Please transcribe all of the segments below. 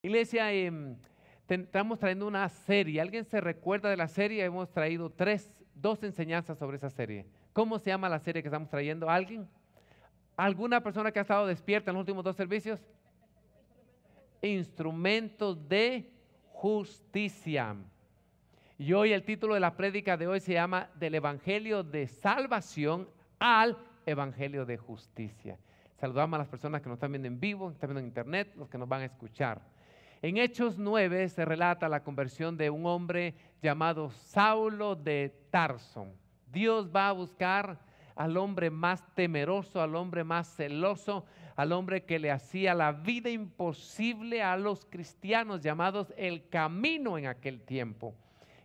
Iglesia, em, estamos trayendo una serie. ¿Alguien se recuerda de la serie? Hemos traído tres, dos enseñanzas sobre esa serie. ¿Cómo se llama la serie que estamos trayendo? ¿Alguien? ¿Alguna persona que ha estado despierta en los últimos dos servicios? Instrumentos de justicia. Y hoy el título de la prédica de hoy se llama Del Evangelio de Salvación al Evangelio de Justicia. Saludamos a las personas que nos están viendo en vivo, que están viendo en internet, los que nos van a escuchar. En Hechos 9 se relata la conversión de un hombre llamado Saulo de Tarso. Dios va a buscar al hombre más temeroso, al hombre más celoso, al hombre que le hacía la vida imposible a los cristianos llamados el camino en aquel tiempo.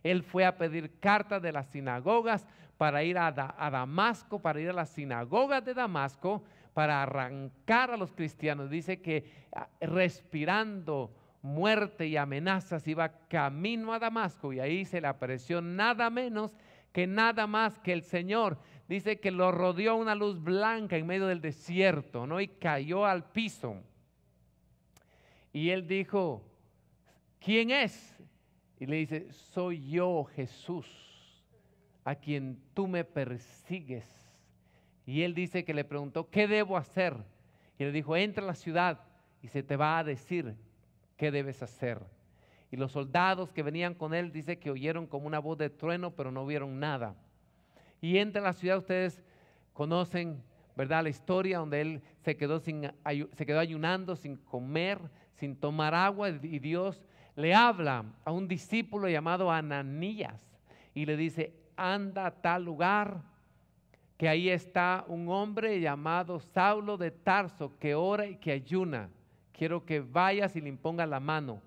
Él fue a pedir cartas de las sinagogas para ir a, Damasco, para ir a las sinagogas de Damasco, para arrancar a los cristianos. Dice que ah, respirando muerte y amenazas, iba camino a Damasco y ahí se le apareció nada menos que nada más que el Señor. Dice que lo rodeó una luz blanca en medio del desierto, ¿no? Y cayó al piso. Y él dijo, ¿quién es? Y le dice, soy yo Jesús, a quien tú me persigues. Y él dice que le preguntó, ¿qué debo hacer? Y le dijo, entra a la ciudad y se te va a decir qué debes hacer. Y los soldados que venían con él dice que oyeron como una voz de trueno, pero no vieron nada. Y entra en la ciudad, ustedes conocen, ¿verdad? La historia donde él se quedó, sin, se quedó ayunando, sin comer, sin tomar agua, y Dios le habla a un discípulo llamado Ananías y le dice, anda a tal lugar, que ahí está un hombre llamado Saulo de Tarso que ora y que ayuna quiero que vayas y le impongas la mano.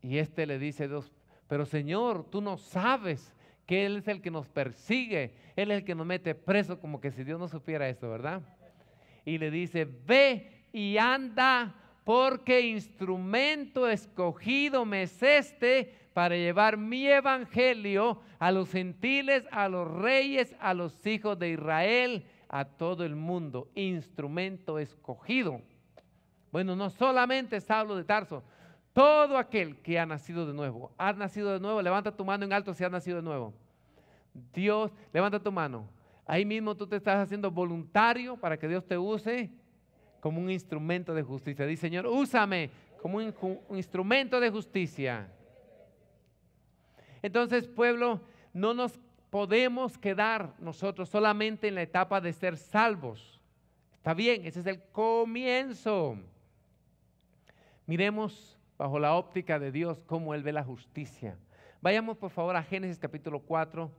Y este le dice a Dios, pero Señor, tú no sabes que Él es el que nos persigue, Él es el que nos mete preso, como que si Dios no supiera esto, ¿verdad? Y le dice, ve y anda, porque instrumento escogido me es este para llevar mi evangelio a los gentiles, a los reyes, a los hijos de Israel a todo el mundo, instrumento escogido. Bueno, no solamente Saulo de Tarso, todo aquel que ha nacido de nuevo, ha nacido de nuevo, levanta tu mano en alto si ha nacido de nuevo. Dios, levanta tu mano. Ahí mismo tú te estás haciendo voluntario para que Dios te use como un instrumento de justicia. Dice, Señor, úsame como un, un instrumento de justicia. Entonces, pueblo, no nos podemos quedar nosotros solamente en la etapa de ser salvos. Está bien, ese es el comienzo. Miremos bajo la óptica de Dios cómo Él ve la justicia. Vayamos por favor a Génesis capítulo 4,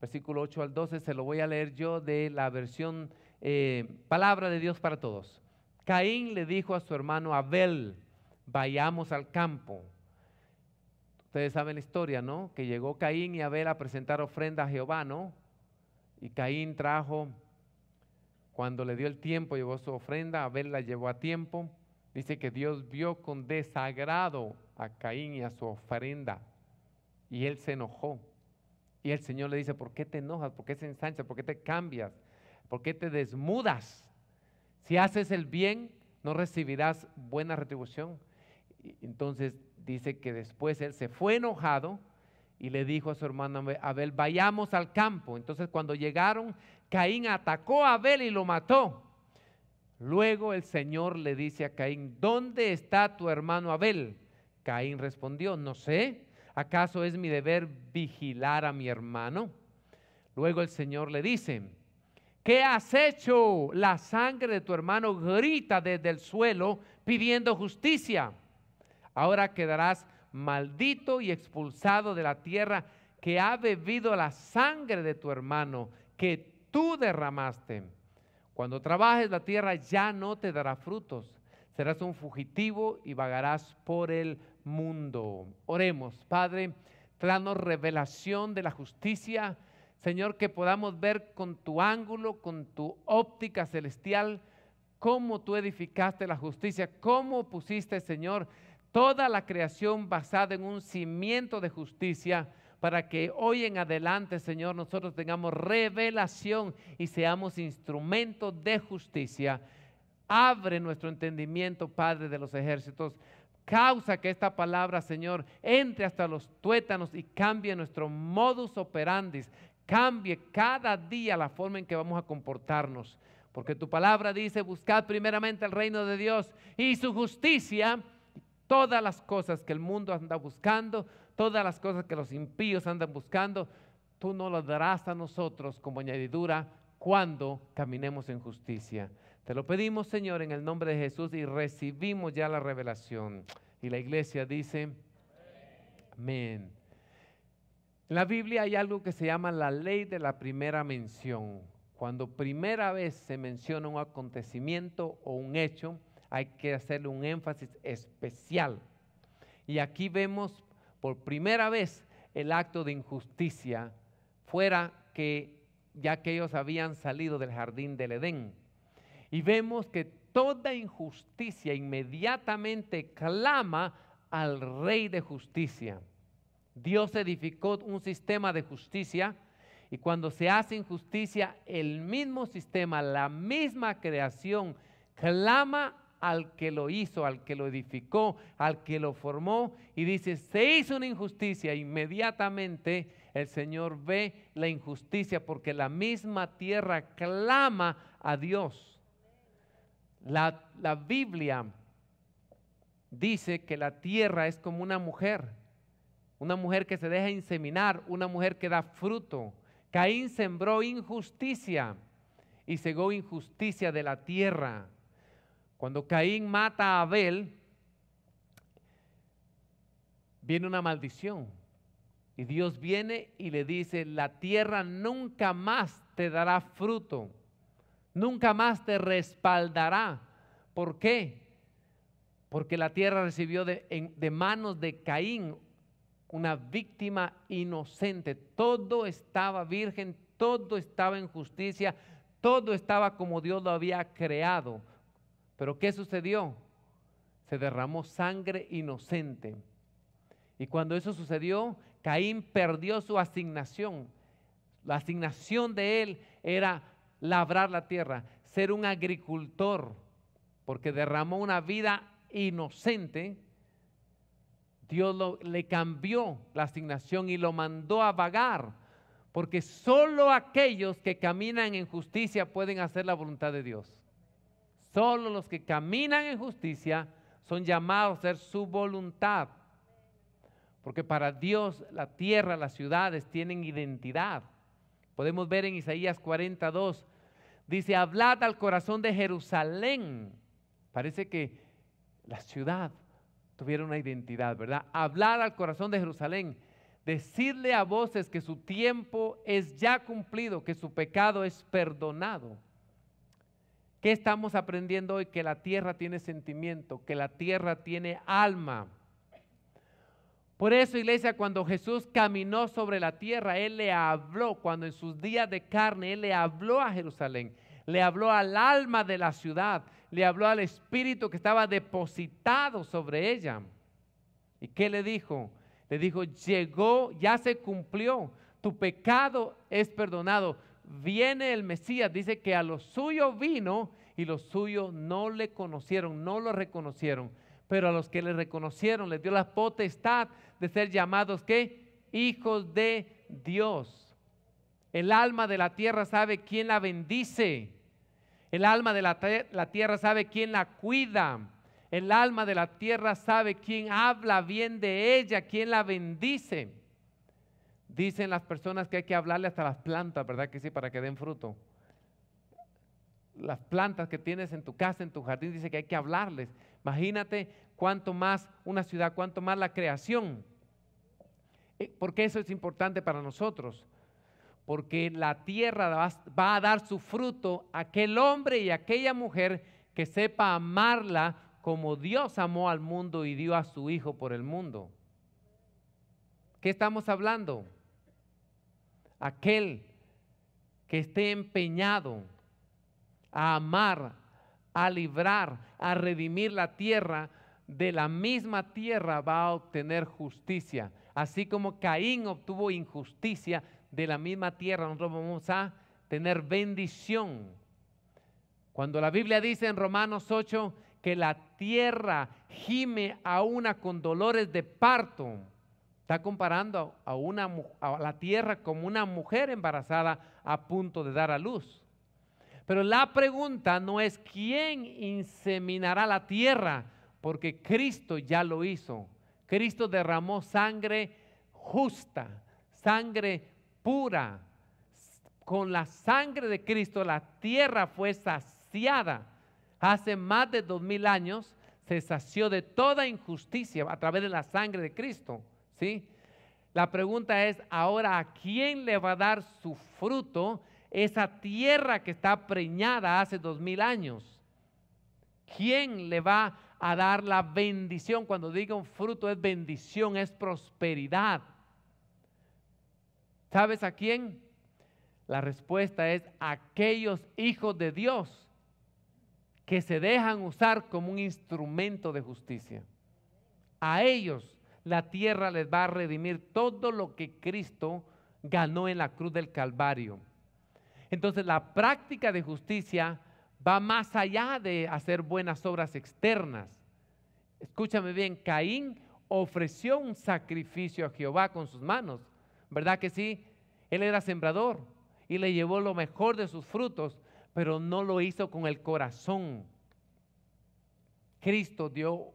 versículo 8 al 12. Se lo voy a leer yo de la versión eh, Palabra de Dios para Todos. Caín le dijo a su hermano Abel, vayamos al campo. Ustedes saben la historia, ¿no? Que llegó Caín y Abel a presentar ofrenda a Jehová, ¿no? Y Caín trajo, cuando le dio el tiempo, llevó su ofrenda, Abel la llevó a tiempo. Dice que Dios vio con desagrado a Caín y a su ofrenda. Y él se enojó. Y el Señor le dice, ¿por qué te enojas? ¿Por qué se ensancha ¿Por qué te cambias? ¿Por qué te desmudas? Si haces el bien, no recibirás buena retribución. Entonces dice que después él se fue enojado y le dijo a su hermano Abel, vayamos al campo. Entonces cuando llegaron, Caín atacó a Abel y lo mató. Luego el Señor le dice a Caín, ¿dónde está tu hermano Abel? Caín respondió, no sé, ¿acaso es mi deber vigilar a mi hermano? Luego el Señor le dice, ¿qué has hecho? La sangre de tu hermano grita desde el suelo pidiendo justicia. Ahora quedarás maldito y expulsado de la tierra que ha bebido la sangre de tu hermano que tú derramaste. Cuando trabajes la tierra ya no te dará frutos. Serás un fugitivo y vagarás por el mundo. Oremos, Padre, plano revelación de la justicia. Señor, que podamos ver con tu ángulo, con tu óptica celestial, cómo tú edificaste la justicia, cómo pusiste, Señor, toda la creación basada en un cimiento de justicia para que hoy en adelante, Señor, nosotros tengamos revelación y seamos instrumentos de justicia. Abre nuestro entendimiento, Padre de los ejércitos. Causa que esta palabra, Señor, entre hasta los tuétanos y cambie nuestro modus operandi. Cambie cada día la forma en que vamos a comportarnos. Porque tu palabra dice, buscad primeramente el reino de Dios y su justicia todas las cosas que el mundo anda buscando, todas las cosas que los impíos andan buscando, tú no las darás a nosotros como añadidura cuando caminemos en justicia. Te lo pedimos, Señor, en el nombre de Jesús y recibimos ya la revelación. Y la iglesia dice, amén. En la Biblia hay algo que se llama la ley de la primera mención. Cuando primera vez se menciona un acontecimiento o un hecho, hay que hacerle un énfasis especial. Y aquí vemos por primera vez el acto de injusticia fuera que ya que ellos habían salido del jardín del Edén. Y vemos que toda injusticia inmediatamente clama al rey de justicia. Dios edificó un sistema de justicia y cuando se hace injusticia, el mismo sistema, la misma creación, clama al que lo hizo, al que lo edificó, al que lo formó. Y dice, se hizo una injusticia. Inmediatamente el Señor ve la injusticia porque la misma tierra clama a Dios. La, Biblia dice que la tierra es como una mujer, una mujer que se deja inseminar, una mujer que da fruto. Caín sembró injusticia y cegó injusticia de la tierra. Cuando Caín mata a Abel, viene una maldición. Y Dios viene y le dice, la tierra nunca más te dará fruto, nunca más te respaldará. ¿Por qué? Porque la tierra recibió de, de manos de Caín una víctima inocente. Todo estaba virgen, todo estaba en justicia, todo estaba como Dios lo había creado. Pero ¿qué sucedió? Se derramó sangre inocente. Y cuando eso sucedió, Caín perdió su asignación. La asignación de él era labrar la tierra, ser un agricultor, porque derramó una vida inocente. Dios le cambió la asignación y lo mandó a vagar, porque solo aquellos que caminan en justicia pueden hacer la voluntad de Dios. Solo los que caminan en justicia son llamados a hacer su voluntad. Porque para Dios la tierra, las ciudades tienen identidad. Podemos ver en Isaías 42, dice, hablad al corazón de Jerusalén. Parece que la ciudad tuviera una identidad, ¿verdad? Hablad al corazón de Jerusalén. Decidle a voces que su tiempo es ya cumplido, que su pecado es perdonado. ¿Qué estamos aprendiendo hoy? Que la tierra tiene sentimiento, que la tierra tiene alma. Por eso, iglesia, cuando Jesús caminó sobre la tierra, Él le habló, cuando en sus días de carne, Él le habló a Jerusalén, le habló al alma de la ciudad, le habló al espíritu que estaba depositado sobre ella. ¿Y qué le dijo? Le dijo, llegó, ya se cumplió, tu pecado es perdonado, viene el Mesías. Dice que a los suyos vino y los suyos no le conocieron, no lo reconocieron. Pero a los que le reconocieron les dio la potestad de ser llamados que hijos de Dios. El alma de la tierra sabe quién la bendice. El alma de la, la tierra sabe quién la cuida. El alma de la tierra sabe quién habla bien de ella, quién la bendice. Dicen las personas que hay que hablarle hasta las plantas, ¿verdad que sí? Para que den fruto. Las plantas que tienes en tu casa, en tu jardín, dice que hay que hablarles. Imagínate cuánto más una ciudad, cuánto más la creación. Eh, Porque eso es importante para nosotros. Porque la tierra va a dar su fruto a aquel hombre y aquella mujer que sepa amarla como Dios amó al mundo y dio a su Hijo por el mundo. ¿Qué estamos hablando? aquel que esté empeñado a amar, a librar, a redimir la tierra, de la misma tierra va a obtener justicia. Así como Caín obtuvo injusticia, de la misma tierra nosotros vamos a tener bendición. Cuando la Biblia dice en Romanos 8 que la tierra gime a una con dolores de parto, Está comparando a, una, a la tierra como una mujer embarazada a punto de dar a luz. Pero la pregunta no es quién inseminará la tierra, porque Cristo ya lo hizo. Cristo derramó sangre justa, sangre pura. Con la sangre de Cristo la tierra fue saciada. Hace más de dos mil años se sació de toda injusticia a través de la sangre de Cristo. La pregunta es ahora, ¿a quién le va a dar su fruto esa tierra que está preñada hace dos mil años? ¿Quién le va a dar la bendición? Cuando digo un fruto es bendición, es prosperidad. ¿Sabes a quién? La respuesta es aquellos hijos de Dios que se dejan usar como un instrumento de justicia. A ellos la tierra les va a redimir todo lo que Cristo ganó en la cruz del Calvario. Entonces la práctica de justicia va más allá de hacer buenas obras externas. Escúchame bien, Caín ofreció un sacrificio a Jehová con sus manos, ¿verdad que sí? Él era sembrador y le llevó lo mejor de sus frutos, pero no lo hizo con el corazón. Cristo dio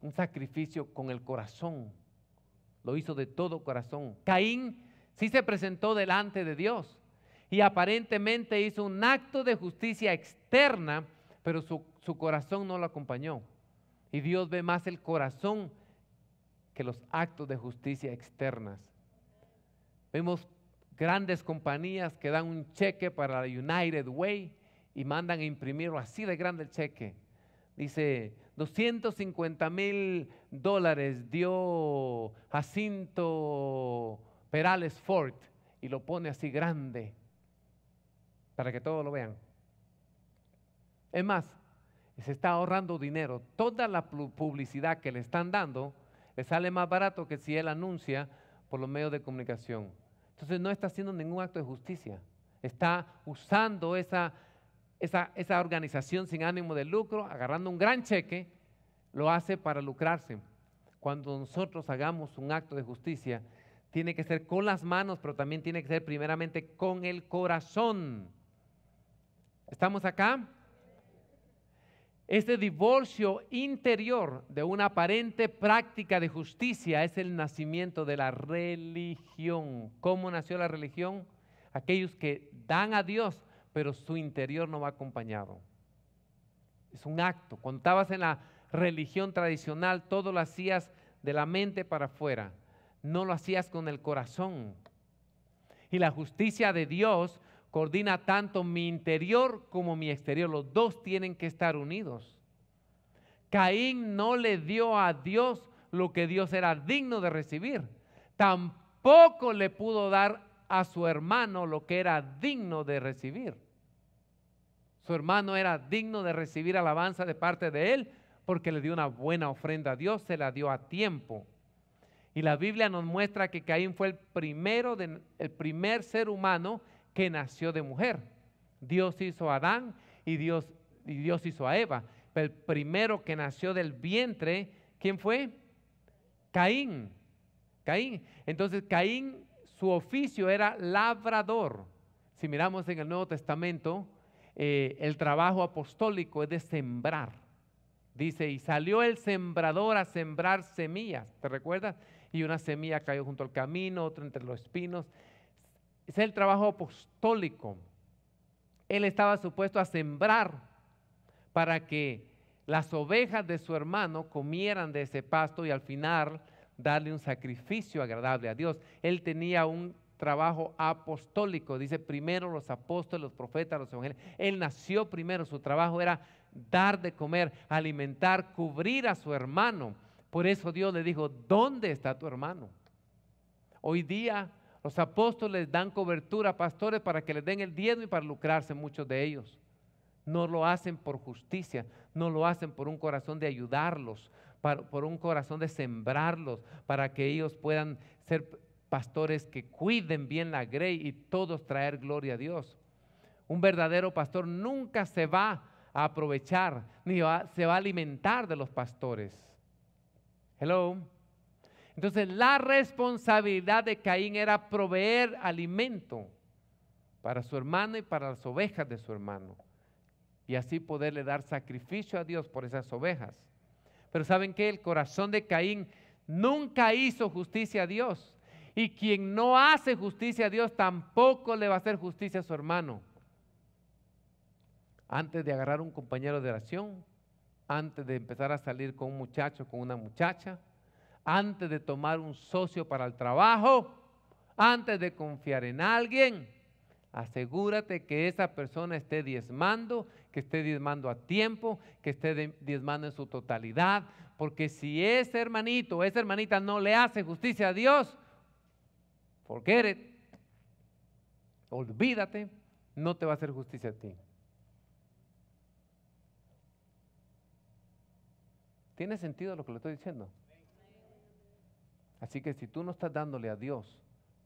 un sacrificio con el corazón. Lo hizo de todo corazón. Caín sí se presentó delante de Dios y aparentemente hizo un acto de justicia externa, pero su, corazón no lo acompañó. Y Dios ve más el corazón que los actos de justicia externas. Vemos grandes compañías que dan un cheque para la United Way y mandan a imprimirlo así de grande el cheque Dice, 250 mil dólares dio Jacinto Perales Ford y lo pone así grande para que todos lo vean. Es más, se está ahorrando dinero. Toda la publicidad que le están dando le sale más barato que si él anuncia por los medios de comunicación. Entonces no está haciendo ningún acto de justicia. Está usando esa esa, organización sin ánimo de lucro, agarrando un gran cheque, lo hace para lucrarse. Cuando nosotros hagamos un acto de justicia, tiene que ser con las manos, pero también tiene que ser primeramente con el corazón. ¿Estamos acá? Este divorcio interior de una aparente práctica de justicia es el nacimiento de la religión. ¿Cómo nació la religión? Aquellos que dan a Dios pero su interior no va acompañado. Es un acto. Contabas en la religión tradicional, todo lo hacías de la mente para afuera, no lo hacías con el corazón. Y la justicia de Dios coordina tanto mi interior como mi exterior. Los dos tienen que estar unidos. Caín no le dio a Dios lo que Dios era digno de recibir. Tampoco le pudo dar a su hermano lo que era digno de recibir. Su hermano era digno de recibir alabanza de parte de él porque le dio una buena ofrenda a Dios, se la dio a tiempo. Y la Biblia nos muestra que Caín fue el primero, de, el primer ser humano que nació de mujer. Dios hizo a Adán y Dios, y Dios hizo a Eva. Pero el primero que nació del vientre, ¿quién fue? Caín. Caín. Entonces Caín su oficio era labrador. Si miramos en el Nuevo Testamento, eh, el trabajo apostólico es de sembrar. Dice, y salió el sembrador a sembrar semillas, ¿te recuerdas? Y una semilla cayó junto al camino, otra entre los espinos. Es el trabajo apostólico. Él estaba supuesto a sembrar para que las ovejas de su hermano comieran de ese pasto y al final darle un sacrificio agradable a Dios. Él tenía un trabajo apostólico, dice primero los apóstoles, los profetas, los evangelios. Él nació primero, su trabajo era dar de comer, alimentar, cubrir a su hermano. Por eso Dios le dijo, ¿dónde está tu hermano? Hoy día los apóstoles dan cobertura a pastores para que les den el diezmo y para lucrarse muchos de ellos. No lo hacen por justicia, no lo hacen por un corazón de ayudarlos, por un corazón de sembrarlos, para que ellos puedan ser pastores que cuiden bien la grey y todos traer gloria a Dios. Un verdadero pastor nunca se va a aprovechar ni se va a alimentar de los pastores. Hello. Entonces la responsabilidad de Caín era proveer alimento para su hermano y para las ovejas de su hermano. Y así poderle dar sacrificio a Dios por esas ovejas. Pero ¿saben qué? El corazón de Caín nunca hizo justicia a Dios. Y quien no hace justicia a Dios tampoco le va a hacer justicia a su hermano. Antes de agarrar un compañero de oración, antes de empezar a salir con un muchacho, con una muchacha, antes de tomar un socio para el trabajo, antes de confiar en alguien, Asegúrate que esa persona esté diezmando, que esté diezmando a tiempo, que esté diezmando en su totalidad, porque si ese hermanito o esa hermanita no le hace justicia a Dios, porque eres, olvídate, no te va a hacer justicia a ti. ¿Tiene sentido lo que le estoy diciendo? Así que si tú no estás dándole a Dios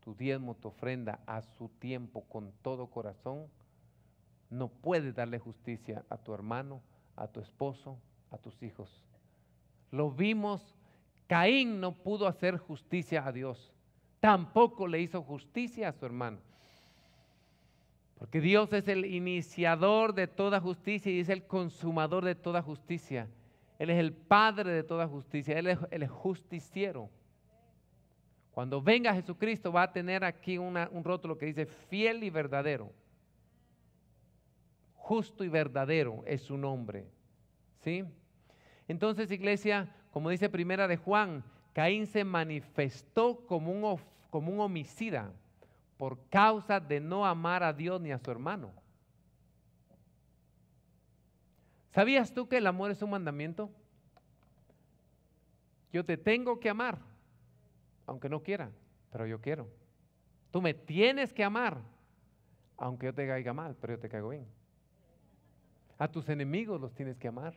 tu diezmo, tu ofrenda a su tiempo con todo corazón, no puedes darle justicia a tu hermano, a tu esposo, a tus hijos. Lo vimos, Caín no pudo hacer justicia a Dios, tampoco le hizo justicia a su hermano. Porque Dios es el iniciador de toda justicia y es el consumador de toda justicia. Él es el padre de toda justicia, Él es el justiciero. Cuando venga Jesucristo va a tener aquí un rótulo que dice fiel y verdadero. Justo y verdadero es su nombre. ¿Sí? Entonces, iglesia, como dice primera de Juan, Caín se manifestó como un, como un homicida por causa de no amar a Dios ni a su hermano. ¿Sabías tú que el amor es un mandamiento? Yo te tengo que amar aunque no quiera, pero yo quiero. Tú me tienes que amar, aunque yo te caiga mal, pero yo te caigo bien. A tus enemigos los tienes que amar.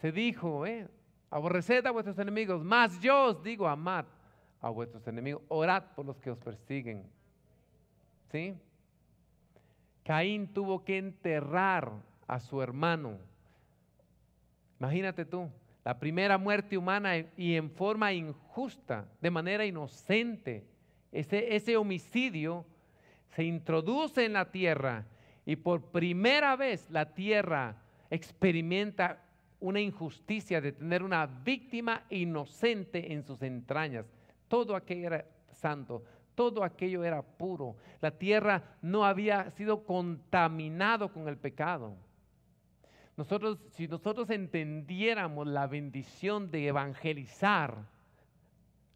Se dijo, ¿eh? aborreced a vuestros enemigos, más yo os digo, amad a vuestros enemigos, orad por los que os persiguen. ¿Sí? Caín tuvo que enterrar a su hermano. Imagínate tú, la primera muerte humana y en forma injusta, de manera inocente. Ese, ese homicidio se introduce en la tierra y por primera vez la tierra experimenta una injusticia de tener una víctima inocente en sus entrañas. Todo aquello era santo, todo aquello era puro. La tierra no había sido contaminado con el pecado. Nosotros, si nosotros entendiéramos la bendición de evangelizar,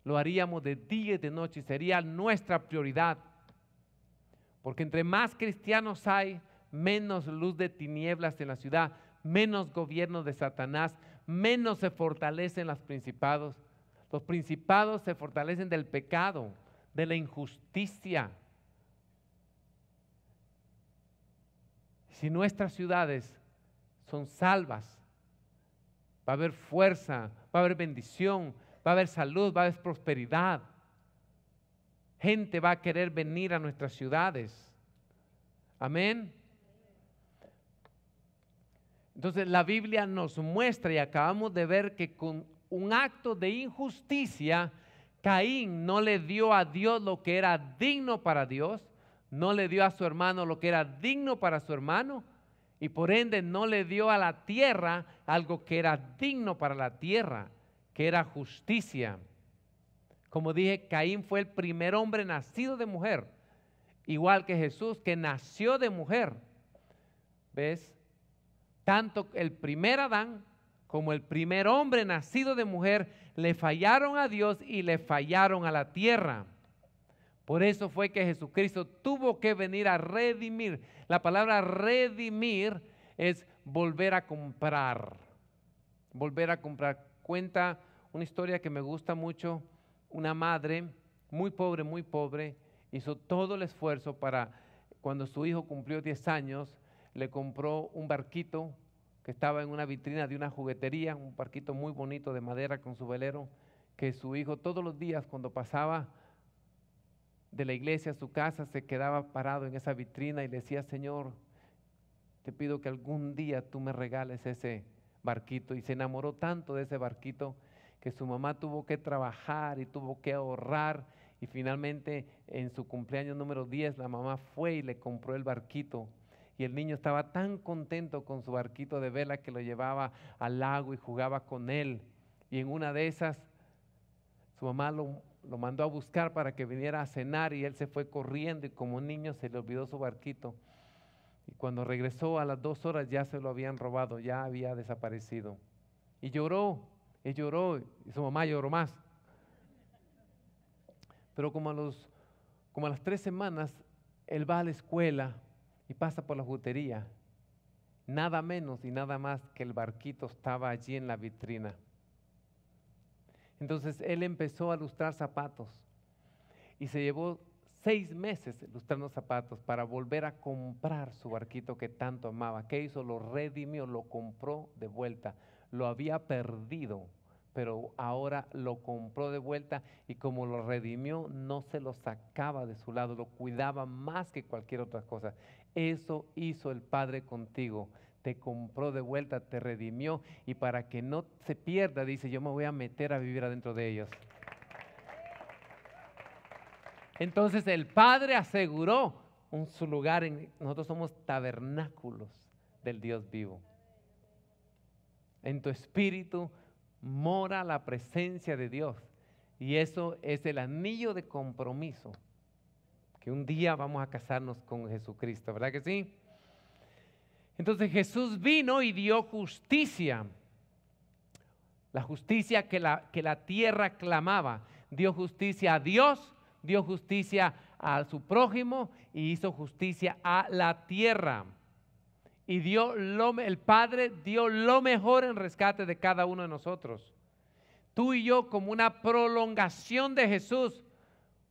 lo haríamos de día y de noche, sería nuestra prioridad. Porque entre más cristianos hay, menos luz de tinieblas en la ciudad, menos gobierno de Satanás, menos se fortalecen los principados. Los principados se fortalecen del pecado, de la injusticia. Si nuestras ciudades son salvas. Va a haber fuerza, va a haber bendición, va a haber salud, va a haber prosperidad. Gente va a querer venir a nuestras ciudades. Amén. Entonces la Biblia nos muestra y acabamos de ver que con un acto de injusticia, Caín no le dio a Dios lo que era digno para Dios, no le dio a su hermano lo que era digno para su hermano, y por ende no le dio a la tierra algo que era digno para la tierra, que era justicia. Como dije, Caín fue el primer hombre nacido de mujer, igual que Jesús, que nació de mujer. ¿Ves? Tanto el primer Adán como el primer hombre nacido de mujer le fallaron a Dios y le fallaron a la tierra. Por eso fue que Jesucristo tuvo que venir a redimir. La palabra redimir es volver a comprar. Volver a comprar. Cuenta una historia que me gusta mucho. Una madre muy pobre, muy pobre, hizo todo el esfuerzo para, cuando su hijo cumplió 10 años, le compró un barquito que estaba en una vitrina de una juguetería, un barquito muy bonito de madera con su velero, que su hijo todos los días cuando pasaba de la iglesia a su casa, se quedaba parado en esa vitrina y le decía, Señor, te pido que algún día tú me regales ese barquito. Y se enamoró tanto de ese barquito que su mamá tuvo que trabajar y tuvo que ahorrar. Y finalmente en su cumpleaños número 10 la mamá fue y le compró el barquito. Y el niño estaba tan contento con su barquito de vela que lo llevaba al lago y jugaba con él. Y en una de esas su mamá lo lo mandó a buscar para que viniera a cenar y él se fue corriendo y como niño se le olvidó su barquito. Y cuando regresó a las dos horas ya se lo habían robado, ya había desaparecido. Y lloró, y lloró, y su mamá lloró más. Pero como a, los, como a las tres semanas, él va a la escuela y pasa por la jutería. Nada menos y nada más que el barquito estaba allí en la vitrina. Entonces él empezó a lustrar zapatos y se llevó seis meses lustrando zapatos para volver a comprar su barquito que tanto amaba. ¿Qué hizo? Lo redimió, lo compró de vuelta. Lo había perdido, pero ahora lo compró de vuelta y como lo redimió, no se lo sacaba de su lado, lo cuidaba más que cualquier otra cosa. Eso hizo el Padre contigo te compró de vuelta, te redimió y para que no se pierda, dice, yo me voy a meter a vivir adentro de ellos. Entonces el Padre aseguró un, su lugar. En, nosotros somos tabernáculos del Dios vivo. En tu espíritu mora la presencia de Dios. Y eso es el anillo de compromiso. Que un día vamos a casarnos con Jesucristo, ¿verdad que sí? Entonces Jesús vino y dio justicia, la justicia que la, que la tierra clamaba. Dio justicia a Dios, dio justicia a su prójimo y hizo justicia a la tierra. Y dio lo, el Padre dio lo mejor en rescate de cada uno de nosotros. Tú y yo, como una prolongación de Jesús,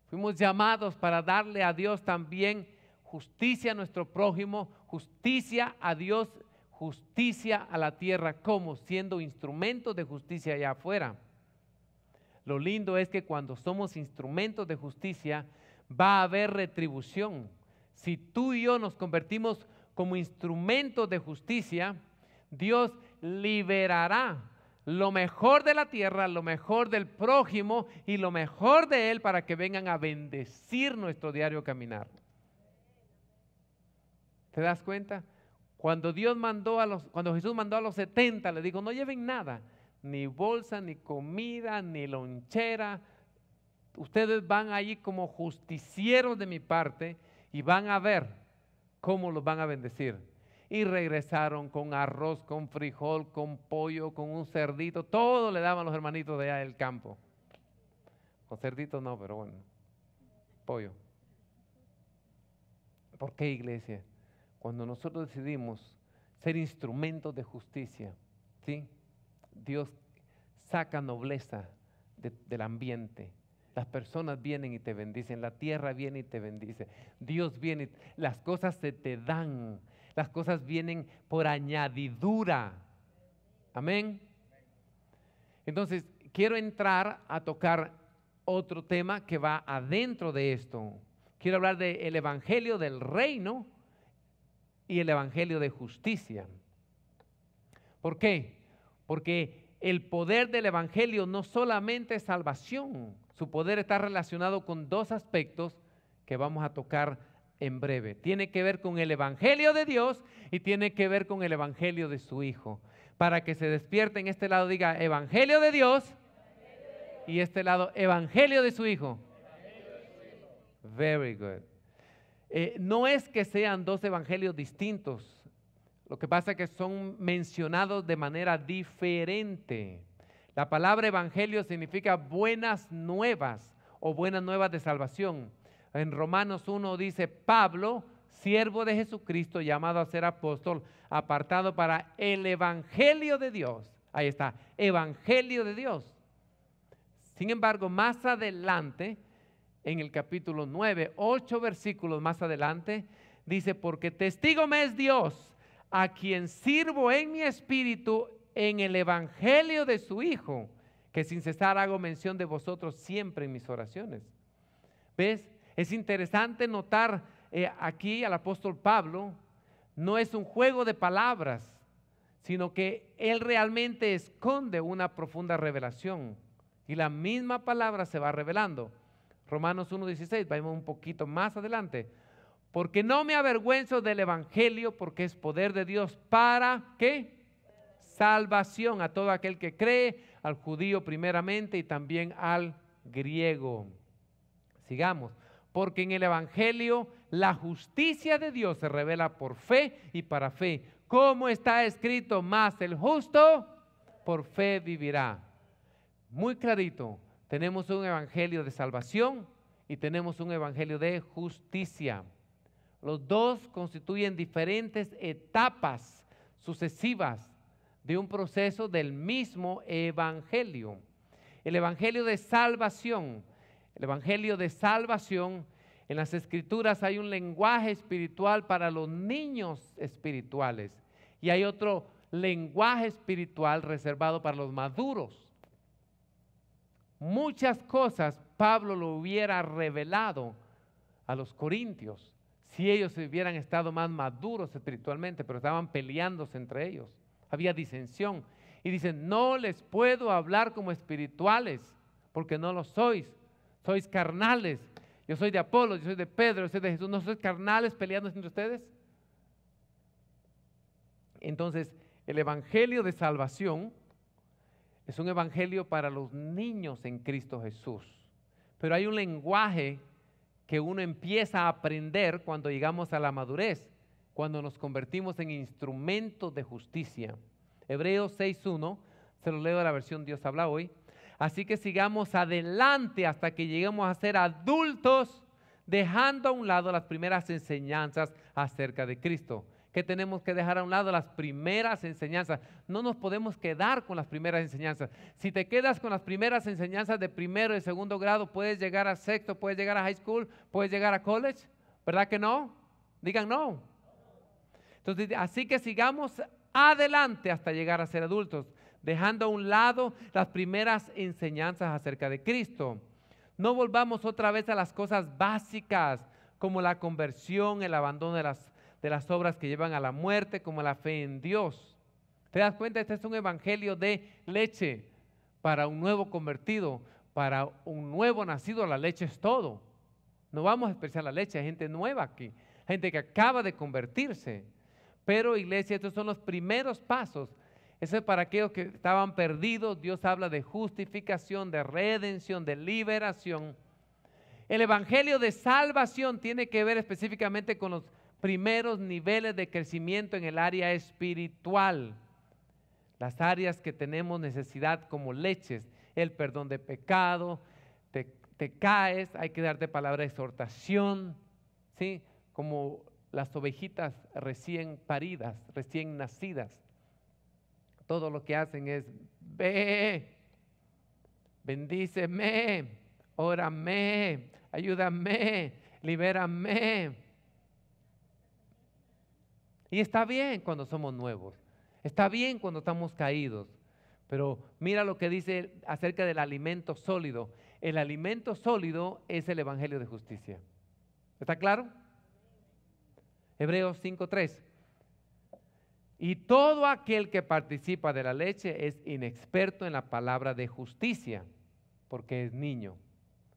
fuimos llamados para darle a Dios también justicia a nuestro prójimo, justicia a Dios, justicia a la tierra, como siendo instrumentos de justicia allá afuera. Lo lindo es que cuando somos instrumentos de justicia, va a haber retribución. Si tú y yo nos convertimos como instrumentos de justicia, Dios liberará lo mejor de la tierra, lo mejor del prójimo y lo mejor de Él para que vengan a bendecir nuestro diario caminar. ¿Te das cuenta? Cuando Dios mandó a los, cuando Jesús mandó a los 70, le dijo, no lleven nada, ni bolsa, ni comida, ni lonchera. Ustedes van allí como justicieros de mi parte y van a ver cómo los van a bendecir. Y regresaron con arroz, con frijol, con pollo, con un cerdito, todo le daban los hermanitos de allá del campo. Con cerdito no, pero bueno, pollo. ¿Por qué iglesia? cuando nosotros decidimos ser instrumentos de justicia, ¿sí? Dios saca nobleza del ambiente. Las personas vienen y te bendicen, la tierra viene y te bendice, Dios viene, las cosas se te dan, las cosas vienen por añadidura. Amén. Entonces, quiero entrar a tocar otro tema que va adentro de esto. Quiero hablar del Evangelio del Reino y el Evangelio de justicia. ¿Por qué? Porque el poder del Evangelio no solamente es salvación, su poder está relacionado con dos aspectos que vamos a tocar en breve. Tiene que ver con el Evangelio de Dios y tiene que ver con el Evangelio de su Hijo. Para que se despierte en este lado diga Evangelio de Dios y este lado Evangelio de su Hijo. Very good. Eh, no es que sean dos evangelios distintos, lo que pasa es que son mencionados de manera diferente. La palabra evangelio significa buenas nuevas o buenas nuevas de salvación. En Romanos 1 dice, Pablo, siervo de Jesucristo, llamado a ser apóstol, apartado para el Evangelio de Dios. Ahí está, Evangelio de Dios. Sin embargo, más adelante en el capítulo 9, 8 versículos más adelante, dice, porque testigo me es Dios, a quien sirvo en mi espíritu en el evangelio de su Hijo, que sin cesar hago mención de vosotros siempre en mis oraciones. ¿Ves? Es interesante notar eh, aquí al apóstol Pablo, no es un juego de palabras, sino que él realmente esconde una profunda revelación y la misma palabra se va revelando. Romanos 1.16, vamos un poquito más adelante. Porque no me avergüenzo del Evangelio, porque es poder de Dios para qué? Salvación a todo aquel que cree, al judío primeramente y también al griego. Sigamos. Porque en el Evangelio la justicia de Dios se revela por fe y para fe. Como está escrito, más el justo por fe vivirá. Muy clarito, tenemos un evangelio de salvación y tenemos un evangelio de justicia. Los dos constituyen diferentes etapas sucesivas de un proceso del mismo evangelio. El evangelio de salvación, el evangelio de salvación, en las escrituras hay un lenguaje espiritual para los niños espirituales y hay otro lenguaje espiritual reservado para los maduros muchas cosas Pablo lo hubiera revelado a los corintios si ellos hubieran estado más maduros espiritualmente, pero estaban peleándose entre ellos. Había disensión. Y dicen, no les puedo hablar como espirituales, porque no lo sois. Sois carnales. Yo soy de Apolo, yo soy de Pedro, yo soy de Jesús. ¿No sois carnales peleándose entre ustedes? Entonces, el Evangelio de Salvación es un evangelio para los niños en Cristo Jesús. Pero hay un lenguaje que uno empieza a aprender cuando llegamos a la madurez, cuando nos convertimos en instrumentos de justicia. Hebreos 6.1, se lo leo a la versión Dios habla hoy. Así que sigamos adelante hasta que lleguemos a ser adultos, dejando a un lado las primeras enseñanzas acerca de Cristo que tenemos que dejar a un lado las primeras enseñanzas. No nos podemos quedar con las primeras enseñanzas. Si te quedas con las primeras enseñanzas de primero y segundo grado, puedes llegar a sexto, puedes llegar a high school, puedes llegar a college. ¿Verdad que no? Digan no. Entonces, así que sigamos adelante hasta llegar a ser adultos, dejando a un lado las primeras enseñanzas acerca de Cristo. No volvamos otra vez a las cosas básicas como la conversión, el abandono de las de las obras que llevan a la muerte como la fe en Dios. ¿Te das cuenta? Este es un evangelio de leche para un nuevo convertido, para un nuevo nacido. La leche es todo. No vamos a expresar la leche, hay gente nueva aquí, gente que acaba de convertirse. Pero iglesia, estos son los primeros pasos. Eso es para aquellos que estaban perdidos. Dios habla de justificación, de redención, de liberación. El Evangelio de salvación tiene que ver específicamente con los primeros niveles de crecimiento en el área espiritual, las áreas que tenemos necesidad como leches, el perdón de pecado, te, caes, hay que darte palabra de exhortación, ¿sí? como las ovejitas recién paridas, recién nacidas. Todo lo que hacen es, ve, bendíceme, órame, ayúdame, libérame, y está bien cuando somos nuevos, está bien cuando estamos caídos, pero mira lo que dice acerca del alimento sólido. El alimento sólido es el Evangelio de justicia. ¿Está claro? Hebreos 5.3. Y todo aquel que participa de la leche es inexperto en la palabra de justicia, porque es niño.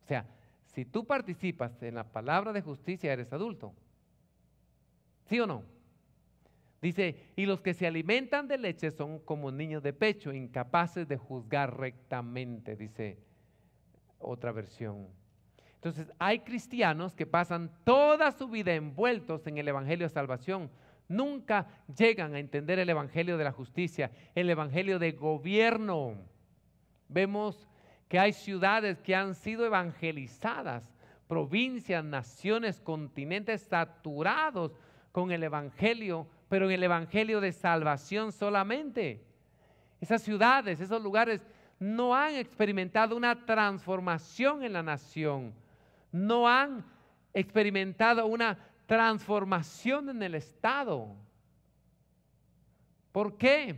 O sea, si tú participas en la palabra de justicia, eres adulto. ¿Sí o no? Dice, y los que se alimentan de leche son como niños de pecho, incapaces de juzgar rectamente, dice otra versión. Entonces, hay cristianos que pasan toda su vida envueltos en el Evangelio de Salvación. Nunca llegan a entender el Evangelio de la justicia, el Evangelio de gobierno. Vemos que hay ciudades que han sido evangelizadas, provincias, naciones, continentes saturados con el Evangelio pero en el Evangelio de salvación solamente. Esas ciudades, esos lugares no han experimentado una transformación en la nación, no han experimentado una transformación en el Estado. ¿Por qué?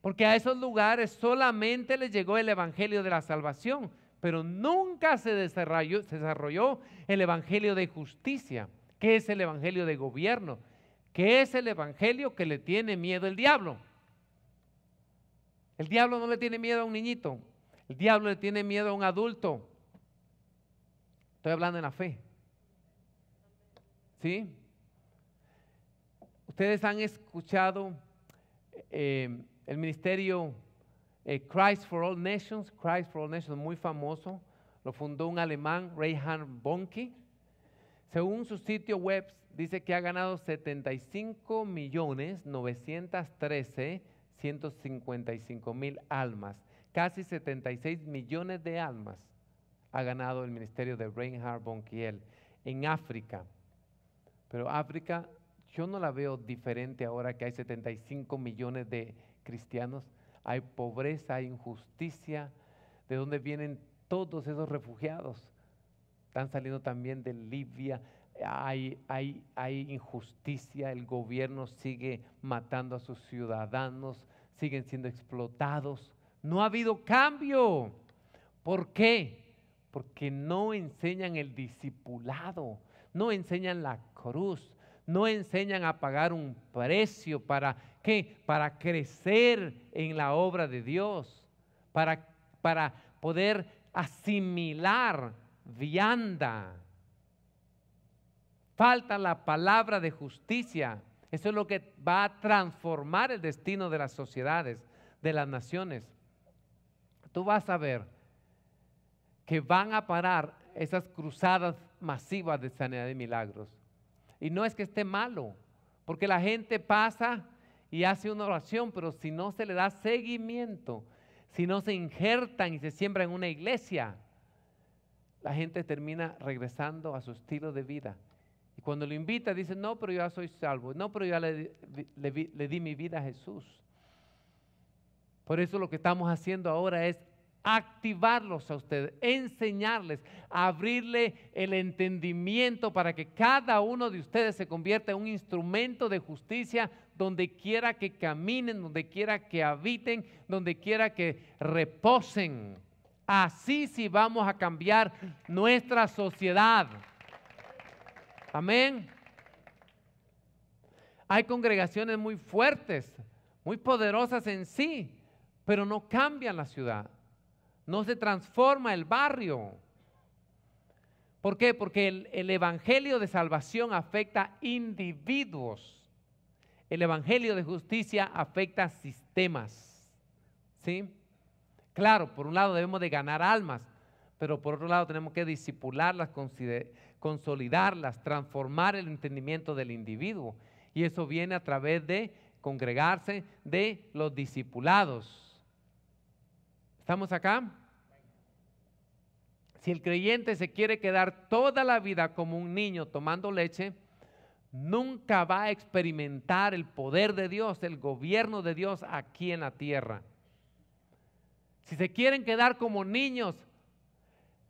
Porque a esos lugares solamente les llegó el Evangelio de la salvación, pero nunca se desarrolló, se desarrolló el Evangelio de justicia, que es el Evangelio de gobierno, que es el evangelio que le tiene miedo el diablo. El diablo no le tiene miedo a un niñito, el diablo le tiene miedo a un adulto. Estoy hablando en la fe. ¿Sí? Ustedes han escuchado eh, el ministerio eh, Christ for All Nations, Christ for All Nations, muy famoso. Lo fundó un alemán, Reinhard Bonke. Según su sitio web, dice que ha ganado 75 millones 913 155 mil almas, casi 76 millones de almas ha ganado el ministerio de Reinhard Bonkiel en África. Pero África yo no la veo diferente ahora que hay 75 millones de cristianos. Hay pobreza, hay injusticia. ¿De dónde vienen todos esos refugiados? Están saliendo también de Libia, hay, hay, injusticia, el gobierno sigue matando a sus ciudadanos, siguen siendo explotados. No ha habido cambio. ¿Por qué? Porque no enseñan el discipulado, no enseñan la cruz, no enseñan a pagar un precio para qué? Para crecer en la obra de Dios, para, para poder asimilar vianda Falta la palabra de justicia. Eso es lo que va a transformar el destino de las sociedades, de las naciones. Tú vas a ver que van a parar esas cruzadas masivas de sanidad y milagros. Y no es que esté malo, porque la gente pasa y hace una oración, pero si no se le da seguimiento, si no se injertan y se siembra en una iglesia, la gente termina regresando a su estilo de vida. Y cuando lo invita, dice, no, pero yo ya soy salvo. No, pero yo ya le, di mi vida a Jesús. Por eso lo que estamos haciendo ahora es activarlos a ustedes, enseñarles, abrirle el entendimiento para que cada uno de ustedes se convierta en un instrumento de justicia donde quiera que caminen, donde quiera que habiten, donde quiera que reposen. Así sí vamos a cambiar nuestra sociedad. Amén. Hay congregaciones muy fuertes, muy poderosas en sí, pero no cambian la ciudad. No se transforma el barrio. ¿Por qué? Porque el, Evangelio de salvación afecta individuos. El Evangelio de justicia afecta sistemas. ¿Sí? Claro, por un lado debemos de ganar almas, pero por otro lado tenemos que disipularlas, consolidarlas, transformar el entendimiento del individuo. Y eso viene a través de congregarse de los discipulados. ¿Estamos acá? Si el creyente se quiere quedar toda la vida como un niño tomando leche, nunca va a experimentar el poder de Dios, el gobierno de Dios aquí en la tierra. Si se quieren quedar como niños,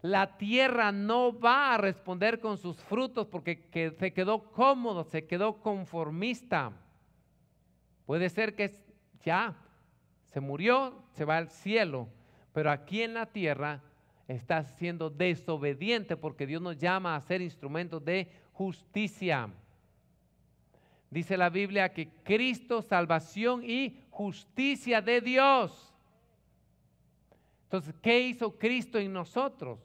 la tierra no va a responder con sus frutos porque se quedó cómodo, se quedó conformista. Puede ser que ya se murió, se va al cielo, pero aquí en la tierra está siendo desobediente porque Dios nos llama a ser instrumentos de justicia. Dice la Biblia que Cristo, salvación y justicia de Dios. Entonces, ¿qué hizo Cristo en nosotros?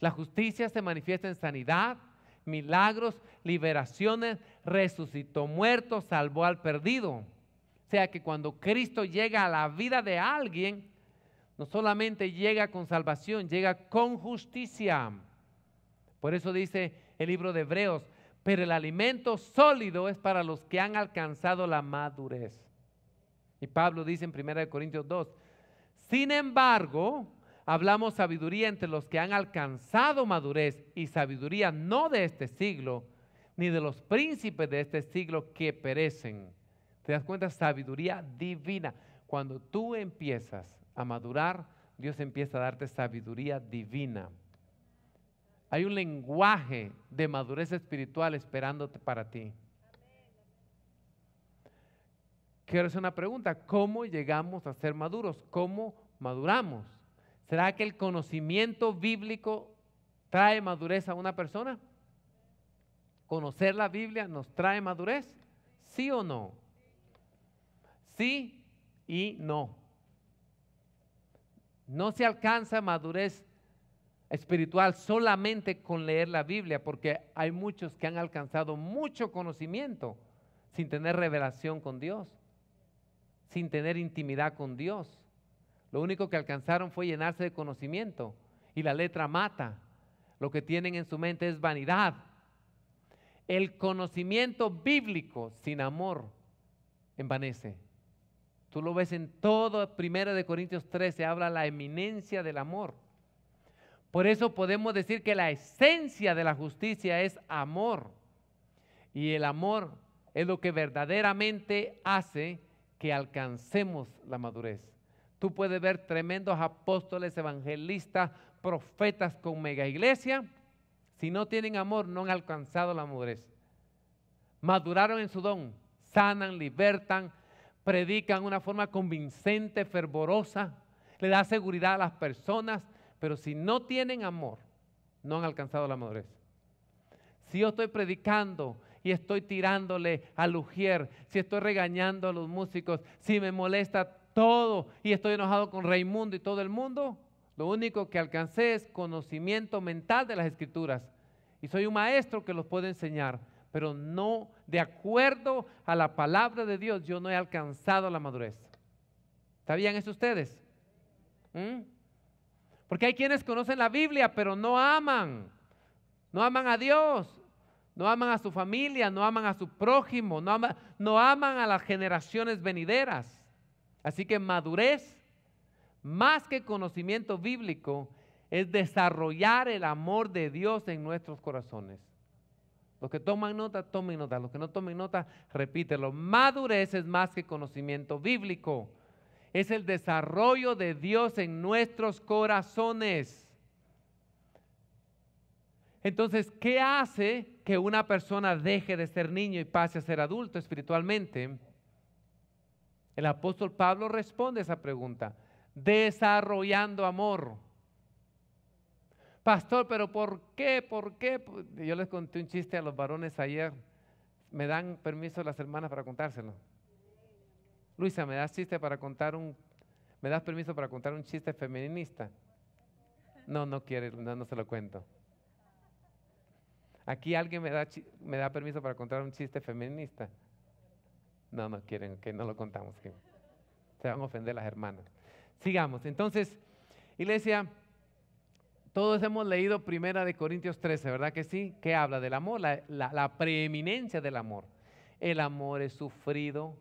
La justicia se manifiesta en sanidad, milagros, liberaciones, resucitó muerto, salvó al perdido. O sea que cuando Cristo llega a la vida de alguien, no solamente llega con salvación, llega con justicia. Por eso dice el libro de Hebreos, pero el alimento sólido es para los que han alcanzado la madurez. Y Pablo dice en 1 Corintios 2, sin embargo, hablamos sabiduría entre los que han alcanzado madurez y sabiduría no de este siglo, ni de los príncipes de este siglo que perecen. ¿Te das cuenta? Sabiduría divina. Cuando tú empiezas a madurar, Dios empieza a darte sabiduría divina. Hay un lenguaje de madurez espiritual esperándote para ti. Quiero hacer una pregunta. ¿Cómo llegamos a ser maduros? ¿Cómo maduramos? ¿Será que el conocimiento bíblico trae madurez a una persona? ¿Conocer la Biblia nos trae madurez? ¿Sí o no? Sí y no. No se alcanza madurez espiritual solamente con leer la Biblia, porque hay muchos que han alcanzado mucho conocimiento sin tener revelación con Dios, sin tener intimidad con Dios. Lo único que alcanzaron fue llenarse de conocimiento y la letra mata. Lo que tienen en su mente es vanidad. El conocimiento bíblico sin amor envanece. Tú lo ves en todo 1 Corintios 13, habla la eminencia del amor. Por eso podemos decir que la esencia de la justicia es amor. Y el amor es lo que verdaderamente hace que alcancemos la madurez. Tú puedes ver tremendos apóstoles, evangelistas, profetas con mega iglesia. Si no tienen amor, no han alcanzado la madurez. Maduraron en su don, sanan, libertan, predican de una forma convincente, fervorosa, le da seguridad a las personas, pero si no tienen amor, no han alcanzado la madurez. Si yo estoy predicando y estoy tirándole al ujier, si estoy regañando a los músicos, si me molesta todo y estoy enojado con Raimundo y todo el mundo, lo único que alcancé es conocimiento mental de las escrituras. Y soy un maestro que los puede enseñar, pero no de acuerdo a la palabra de Dios, yo no he alcanzado la madurez. ¿Sabían eso ustedes? ¿Mm? Porque hay quienes conocen la Biblia, pero no aman. No aman a Dios, no aman a su familia, no aman a su prójimo, no, no aman a las generaciones venideras. Así que madurez, más que conocimiento bíblico, es desarrollar el amor de Dios en nuestros corazones. Los que toman nota, tomen nota. Los que no tomen nota, repítelo. Madurez es más que conocimiento bíblico. Es el desarrollo de Dios en nuestros corazones. Entonces, ¿qué hace que una persona deje de ser niño y pase a ser adulto espiritualmente? El apóstol Pablo responde esa pregunta, desarrollando amor. Pastor, pero ¿por qué? ¿Por qué? Yo les conté un chiste a los varones ayer. ¿Me dan permiso las hermanas para contárselo? Luisa, ¿me das chiste para contar un ¿Me das permiso para contar un chiste feminista? No, no quiere, no, se lo cuento. Aquí alguien me da, me da permiso para contar un chiste feminista. No, no quieren, que no lo contamos. Se van a ofender las hermanas. Sigamos. Entonces, iglesia, todos hemos leído Primera de Corintios 13, ¿verdad que sí? Que habla del amor, la, la preeminencia del amor. El amor es sufrido,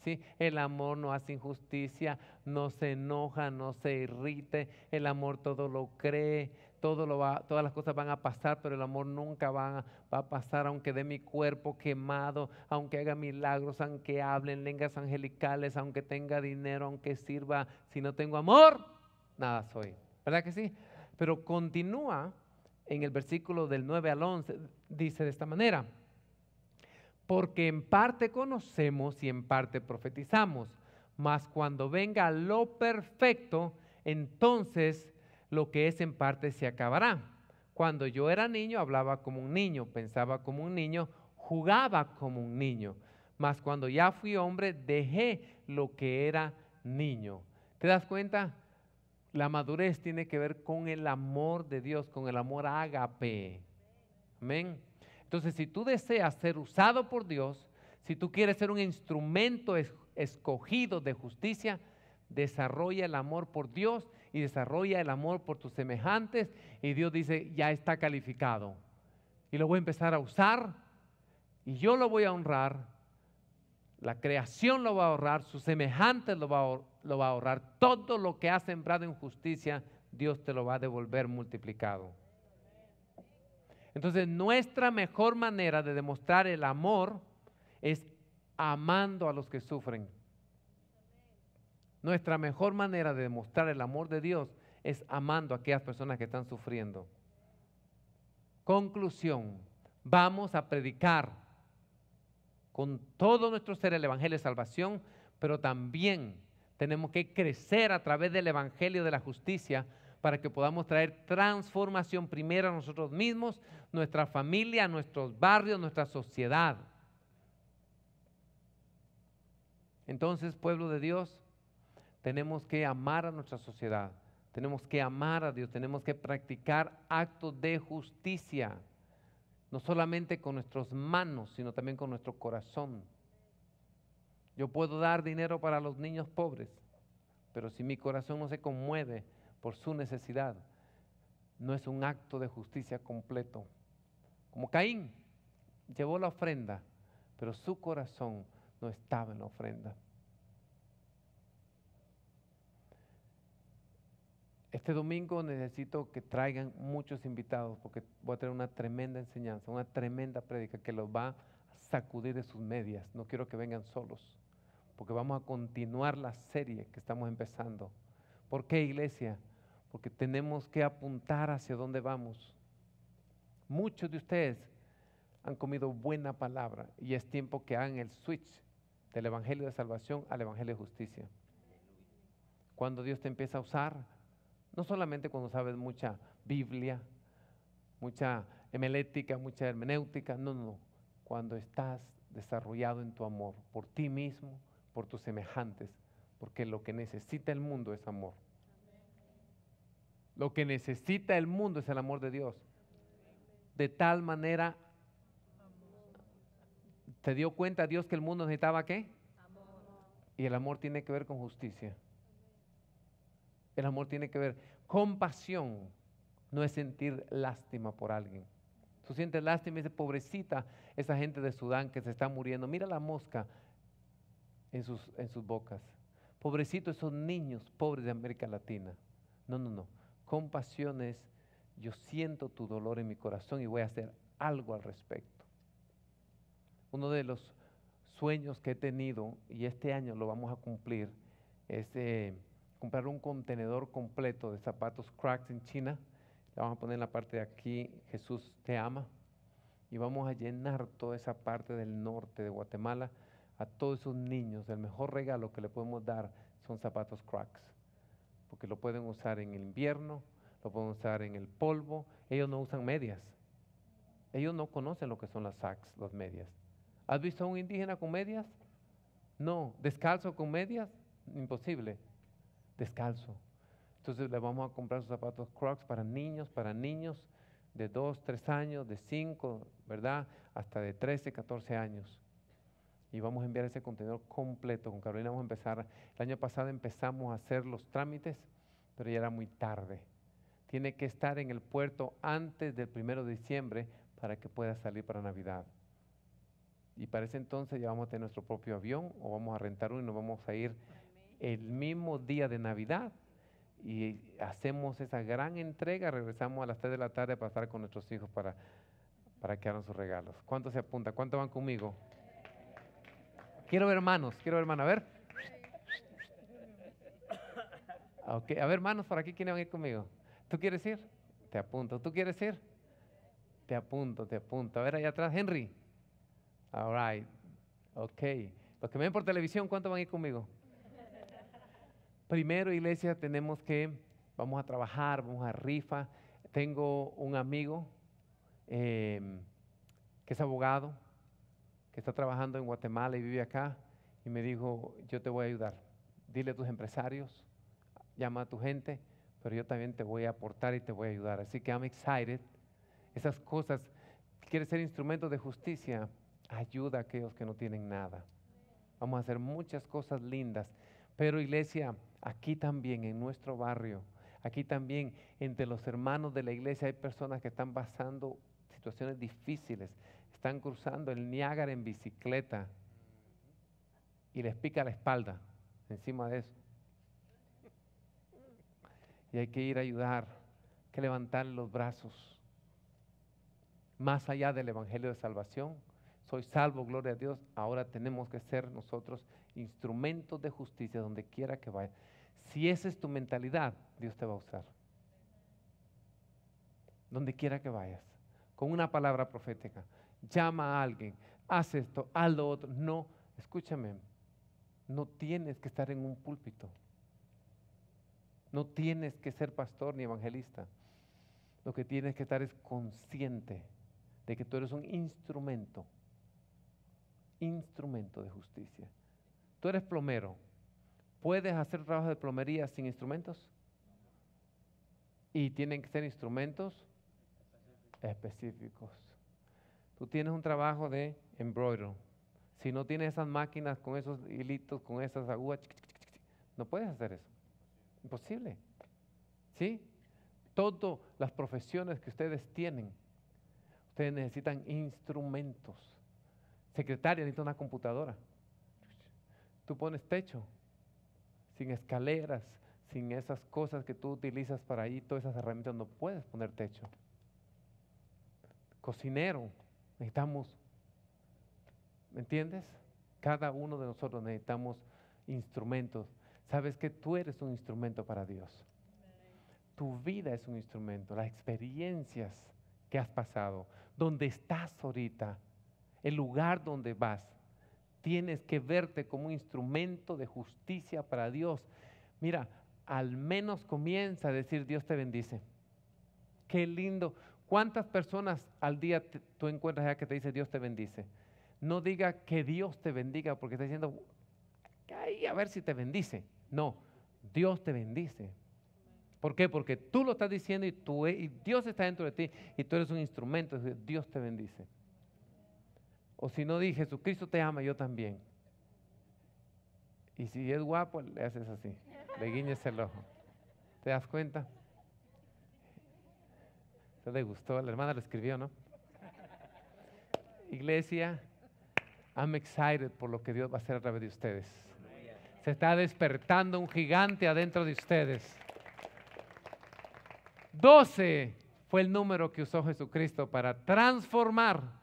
¿sí? El amor no hace injusticia, no se enoja, no se irrite. El amor todo lo cree, lo va, todas las cosas van a pasar, pero el amor nunca va, va a pasar, aunque dé mi cuerpo quemado, aunque haga milagros, aunque hable en lenguas angelicales, aunque tenga dinero, aunque sirva, si no tengo amor, nada soy. ¿Verdad que sí? Pero continúa en el versículo del 9 al 11, dice de esta manera, porque en parte conocemos y en parte profetizamos, mas cuando venga lo perfecto, entonces lo que es en parte se acabará. Cuando yo era niño hablaba como un niño, pensaba como un niño, jugaba como un niño. Mas cuando ya fui hombre, dejé lo que era niño. ¿Te das cuenta? La madurez tiene que ver con el amor de Dios, con el amor ágape. Amén. Entonces, si tú deseas ser usado por Dios, si tú quieres ser un instrumento escogido de justicia, desarrolla el amor por Dios y desarrolla el amor por tus semejantes y Dios dice, ya está calificado. Y lo voy a empezar a usar y yo lo voy a honrar. La creación lo va a ahorrar, sus semejantes lo va a, lo va a ahorrar. Todo lo que ha sembrado en justicia, Dios te lo va a devolver multiplicado. Entonces, nuestra mejor manera de demostrar el amor es amando a los que sufren. Nuestra mejor manera de demostrar el amor de Dios es amando a aquellas personas que están sufriendo. Conclusión, vamos a predicar con todo nuestro ser el Evangelio de Salvación, pero también tenemos que crecer a través del Evangelio de la Justicia para que podamos traer transformación primero a nosotros mismos, nuestra familia, nuestros barrios, nuestra sociedad. Entonces, pueblo de Dios, tenemos que amar a nuestra sociedad, tenemos que amar a Dios, tenemos que practicar actos de justicia, no solamente con nuestras manos, sino también con nuestro corazón. Yo puedo dar dinero para los niños pobres, pero si mi corazón no se conmueve por su necesidad, no es un acto de justicia completo. Como Caín llevó la ofrenda, pero su corazón no estaba en la ofrenda. Este domingo necesito que traigan muchos invitados porque voy a tener una tremenda enseñanza, una tremenda prédica que los va a sacudir de sus medias. No quiero que vengan solos porque vamos a continuar la serie que estamos empezando. ¿Por qué iglesia? Porque tenemos que apuntar hacia dónde vamos. Muchos de ustedes han comido buena palabra y es tiempo que hagan el switch del Evangelio de Salvación al Evangelio de Justicia. Cuando Dios te empieza a usar, no solamente cuando sabes mucha Biblia, mucha hemelética, mucha hermenéutica, no, no, Cuando estás desarrollado en tu amor por ti mismo, por tus semejantes, porque lo que necesita el mundo es amor. Lo que necesita el mundo es el amor de Dios. De tal manera, ¿te dio cuenta Dios que el mundo necesitaba qué? Amor. Y el amor tiene que ver con justicia. El amor tiene que ver. Compasión no es sentir lástima por alguien. Tú sientes lástima y dices, pobrecita, esa gente de Sudán que se está muriendo. Mira la mosca en sus, en sus bocas. Pobrecito esos niños pobres de América Latina. No, no, no. Compasión es, yo siento tu dolor en mi corazón y voy a hacer algo al respecto. Uno de los sueños que he tenido, y este año lo vamos a cumplir, es... Eh, comprar un contenedor completo de zapatos cracks en China. La vamos a poner en la parte de aquí, Jesús te ama. Y vamos a llenar toda esa parte del norte de Guatemala a todos esos niños. El mejor regalo que le podemos dar son zapatos cracks, porque lo pueden usar en el invierno, lo pueden usar en el polvo. Ellos no usan medias. Ellos no conocen lo que son las sacks, las medias. ¿Has visto a un indígena con medias? No. ¿Descalzo con medias? Imposible descalzo. Entonces le vamos a comprar sus zapatos Crocs para niños, para niños de 2, 3 años, de 5, ¿verdad? Hasta de 13, 14 años. Y vamos a enviar ese contenedor completo. Con Carolina vamos a empezar. El año pasado empezamos a hacer los trámites, pero ya era muy tarde. Tiene que estar en el puerto antes del 1 de diciembre para que pueda salir para Navidad. Y para ese entonces ya vamos a tener nuestro propio avión o vamos a rentar uno y nos vamos a ir el mismo día de Navidad y hacemos esa gran entrega, regresamos a las 3 de la tarde para estar con nuestros hijos para, para que hagan sus regalos. ¿Cuántos se apunta? ¿Cuántos van conmigo? Quiero ver hermanos, quiero ver hermanos, a ver. A ver, hermanos, ¿por aquí quiénes van a ir conmigo? ¿Tú quieres ir? Te apunto. ¿Tú quieres ir? Te apunto, te apunto. A ver, allá atrás, Henry. All right. Ok. Los que me ven por televisión, ¿cuánto van a ir conmigo? Primero, iglesia, tenemos que, vamos a trabajar, vamos a rifa. Tengo un amigo em, que es abogado, que está trabajando en Guatemala y vive acá, y me dijo, yo te voy a ayudar. Dile a tus empresarios, llama a tu gente, pero yo también te voy a aportar y te voy a ayudar. Así que I'm excited. Esas cosas, quieres ser instrumento de justicia, ayuda a aquellos que no tienen nada. Vamos a hacer muchas cosas lindas. Pero iglesia, Aquí también en nuestro barrio, aquí también entre los hermanos de la iglesia hay personas que están pasando situaciones difíciles, están cruzando el Niágara en bicicleta y les pica la espalda encima de eso. Y hay que ir a ayudar, hay que levantar los brazos. Más allá del Evangelio de Salvación, soy salvo, gloria a Dios, ahora tenemos que ser nosotros instrumentos de justicia donde quiera que vaya. Si esa es tu mentalidad, Dios te va a usar. Donde quiera que vayas, con una palabra profética. Llama a alguien, haz esto, haz lo otro. No, escúchame, no tienes que estar en un púlpito. No tienes que ser pastor ni evangelista. Lo que tienes que estar es consciente de que tú eres un instrumento, instrumento de justicia. Tú eres plomero. ¿Puedes hacer trabajo de plomería sin instrumentos? Y tienen que ser instrumentos específicos. Tú tienes un trabajo de embroidery. Si no tienes esas máquinas con esos hilitos, con esas agujas, no puedes hacer eso. Imposible. ¿Sí? Todas las profesiones que ustedes tienen, ustedes necesitan instrumentos. Secretaria necesita una computadora. Tú pones techo, sin escaleras, sin esas cosas que tú utilizas para ahí, todas esas herramientas, no puedes poner techo. Cocinero, necesitamos, ¿me entiendes? Cada uno de nosotros necesitamos instrumentos. Sabes que tú eres un instrumento para Dios. Tu vida es un instrumento, las experiencias que has pasado, donde estás ahorita, el lugar donde vas, Tienes que verte como un instrumento de justicia para Dios. Mira, al menos comienza a decir Dios te bendice. Qué lindo. ¿Cuántas personas al día tú encuentras ya que te dice Dios te bendice? No diga que Dios te bendiga porque está diciendo, a ver si te bendice. No, Dios te bendice. ¿Por qué? Porque tú lo estás diciendo y, e, y Dios está dentro de ti y tú eres un instrumento. Dios te bendice. O si no, di, Jesucristo te ama, yo también. Y si es guapo, le haces así, le guiñes el ojo. ¿Te das cuenta? Se le gustó, la hermana lo escribió, ¿no? Iglesia, I'm excited por lo que Dios va a hacer a través de ustedes. Se está despertando un gigante adentro de ustedes. 12 fue el número que usó Jesucristo para transformar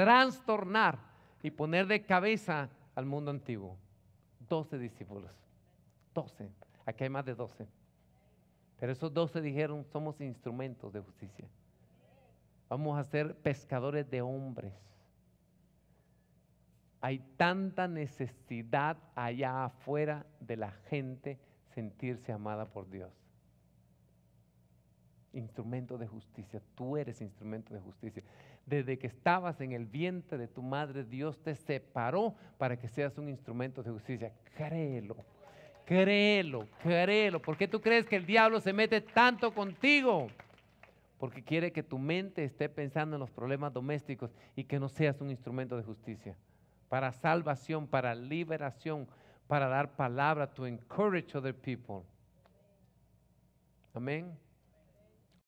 trastornar y poner de cabeza al mundo antiguo. Doce discípulos. Doce. Aquí hay más de doce. Pero esos doce dijeron, somos instrumentos de justicia. Vamos a ser pescadores de hombres. Hay tanta necesidad allá afuera de la gente sentirse amada por Dios. Instrumento de justicia. Tú eres instrumento de justicia. Desde que estabas en el vientre de tu madre, Dios te separó para que seas un instrumento de justicia. Créelo, créelo, créelo. ¿Por qué tú crees que el diablo se mete tanto contigo? Porque quiere que tu mente esté pensando en los problemas domésticos y que no seas un instrumento de justicia. Para salvación, para liberación, para dar palabra, to encourage other people. Amén.